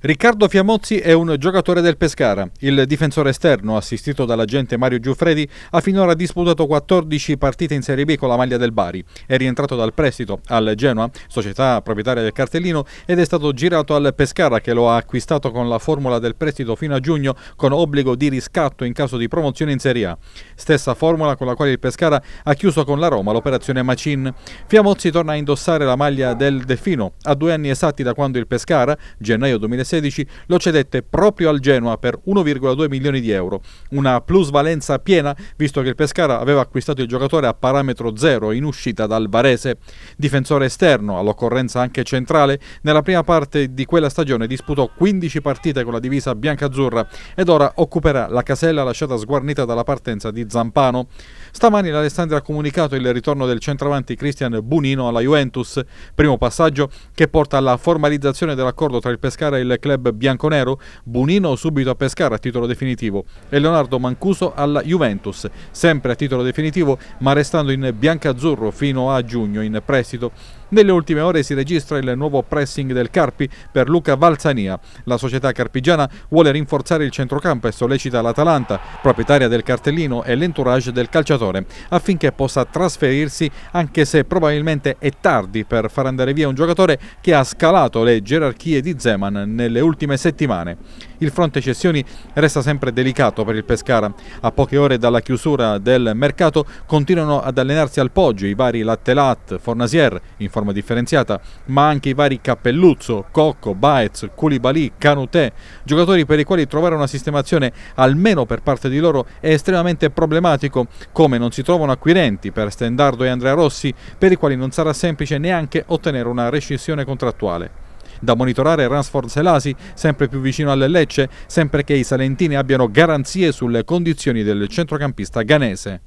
Riccardo Fiamozzi è un giocatore del Pescara. Il difensore esterno, assistito dall'agente Mario Giuffredi, ha finora disputato 14 partite in Serie B con la maglia del Bari. È rientrato dal prestito al Genoa, società proprietaria del cartellino, ed è stato girato al Pescara che lo ha acquistato con la formula del prestito fino a giugno con obbligo di riscatto in caso di promozione in Serie A. Stessa formula con la quale il Pescara ha chiuso con la Roma l'operazione Macin. Fiamozzi torna a indossare la maglia del Delfino a due anni esatti da quando il Pescara, gennaio 2016, 2016 lo cedette proprio al Genoa per 1,2 milioni di euro, una plusvalenza piena visto che il Pescara aveva acquistato il giocatore a parametro zero in uscita dal Varese. Difensore esterno, all'occorrenza anche centrale, nella prima parte di quella stagione disputò 15 partite con la divisa biancazzurra ed ora occuperà la casella lasciata sguarnita dalla partenza di Zampano. Stamani l'Alessandria ha comunicato il ritorno del centravanti Cristian Bunino alla Juventus, primo passaggio che porta alla formalizzazione dell'accordo tra il Pescara e il club bianconero, Bunino subito a Pescara a titolo definitivo e Leonardo Mancuso alla Juventus, sempre a titolo definitivo ma restando in biancazzurro fino a giugno in prestito nelle ultime ore si registra il nuovo pressing del Carpi per Luca Valzania. La società carpigiana vuole rinforzare il centrocampo e sollecita l'Atalanta, proprietaria del cartellino e l'entourage del calciatore, affinché possa trasferirsi anche se probabilmente è tardi per far andare via un giocatore che ha scalato le gerarchie di Zeman nelle ultime settimane. Il fronte cessioni resta sempre delicato per il Pescara. A poche ore dalla chiusura del mercato continuano ad allenarsi al poggio i vari Latte Lattelat, Fornasier in forma differenziata, ma anche i vari Cappelluzzo, Cocco, Baez, Culibali, Canutè, giocatori per i quali trovare una sistemazione almeno per parte di loro è estremamente problematico, come non si trovano acquirenti per Stendardo e Andrea Rossi, per i quali non sarà semplice neanche ottenere una rescissione contrattuale. Da monitorare Ransford Selasi, sempre più vicino alle Lecce, sempre che i salentini abbiano garanzie sulle condizioni del centrocampista ganese.